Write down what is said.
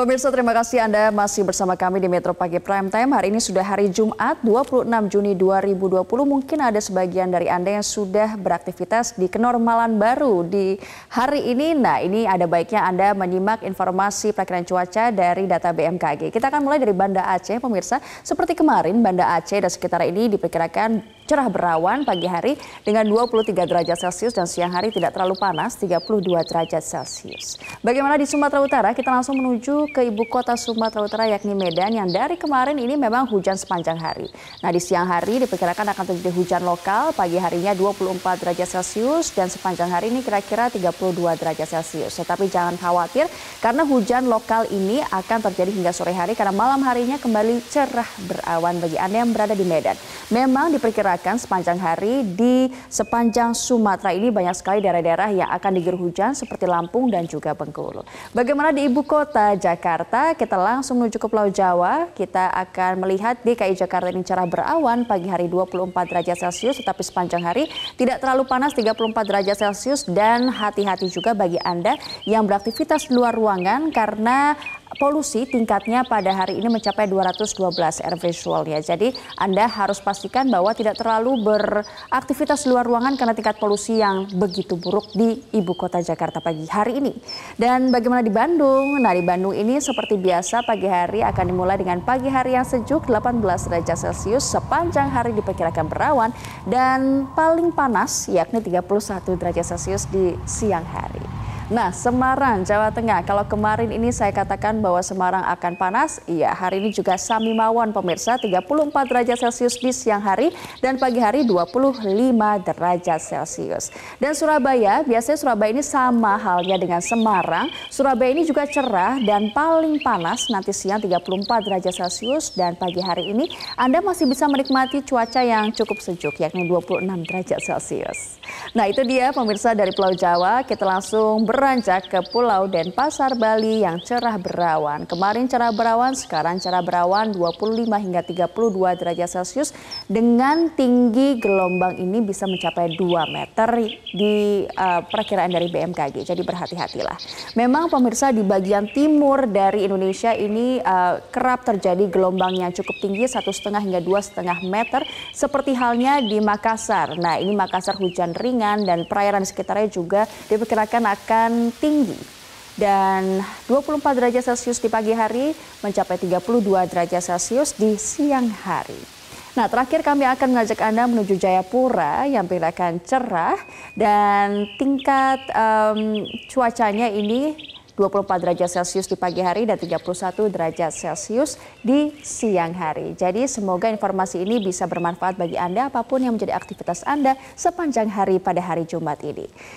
Pemirsa terima kasih Anda masih bersama kami di Metro Pagi Prime Time. Hari ini sudah hari Jumat 26 Juni 2020. Mungkin ada sebagian dari Anda yang sudah beraktivitas di kenormalan baru di hari ini. Nah ini ada baiknya Anda menyimak informasi perakiran cuaca dari data BMKG. Kita akan mulai dari Banda Aceh pemirsa. Seperti kemarin Banda Aceh dan sekitar ini diperkirakan cerah berawan pagi hari dengan 23 derajat Celcius dan siang hari tidak terlalu panas 32 derajat Celcius. Bagaimana di Sumatera Utara? Kita langsung menuju ke ibu kota Sumatera Utara yakni Medan yang dari kemarin ini memang hujan sepanjang hari. Nah di siang hari diperkirakan akan terjadi hujan lokal pagi harinya 24 derajat Celcius dan sepanjang hari ini kira-kira 32 derajat Celcius. Tetapi jangan khawatir karena hujan lokal ini akan terjadi hingga sore hari karena malam harinya kembali cerah berawan bagi Anda yang berada di Medan. Memang diperkirakan diperkirakan sepanjang hari di sepanjang Sumatera ini banyak sekali daerah-daerah yang akan diguyur hujan seperti Lampung dan juga Bengkulu. Bagaimana di ibu kota Jakarta? Kita langsung menuju ke Pulau Jawa. Kita akan melihat DKI Jakarta ini cerah berawan pagi hari 24 derajat Celcius tetapi sepanjang hari tidak terlalu panas 34 derajat Celcius dan hati-hati juga bagi Anda yang beraktivitas di luar ruangan karena polusi tingkatnya pada hari ini mencapai 212 air visual ya. Jadi Anda harus pastikan bahwa tidak terlalu beraktivitas luar ruangan karena tingkat polusi yang begitu buruk di ibu kota Jakarta pagi hari ini. Dan bagaimana di Bandung? Nah di Bandung ini seperti biasa pagi hari akan dimulai dengan pagi hari yang sejuk 18 derajat Celcius sepanjang hari diperkirakan berawan dan paling panas yakni 31 derajat Celcius di siang hari. Nah, Semarang, Jawa Tengah. Kalau kemarin ini saya katakan bahwa Semarang akan panas, iya hari ini juga sami mawon pemirsa 34 derajat Celcius di siang hari dan pagi hari 25 derajat Celcius. Dan Surabaya, biasanya Surabaya ini sama halnya dengan Semarang. Surabaya ini juga cerah dan paling panas nanti siang 34 derajat Celcius dan pagi hari ini Anda masih bisa menikmati cuaca yang cukup sejuk yakni 26 derajat Celcius. Nah, itu dia pemirsa dari Pulau Jawa. Kita langsung ber beranjak ke Pulau Denpasar, Bali yang cerah berawan. Kemarin cerah berawan, sekarang cerah berawan 25 hingga 32 derajat Celcius dengan tinggi gelombang ini bisa mencapai 2 meter di uh, perkiraan dari BMKG. Jadi berhati-hatilah. Memang pemirsa di bagian timur dari Indonesia ini uh, kerap terjadi gelombang yang cukup tinggi satu setengah hingga dua setengah meter seperti halnya di Makassar. Nah ini Makassar hujan ringan dan perairan sekitarnya juga diperkirakan akan akan tinggi dan 24 derajat Celcius di pagi hari mencapai 32 derajat Celcius di siang hari. Nah, terakhir kami akan mengajak Anda menuju Jayapura yang akan cerah dan tingkat um, cuacanya ini 24 derajat Celcius di pagi hari dan 31 derajat Celcius di siang hari. Jadi semoga informasi ini bisa bermanfaat bagi Anda apapun yang menjadi aktivitas Anda sepanjang hari pada hari Jumat ini.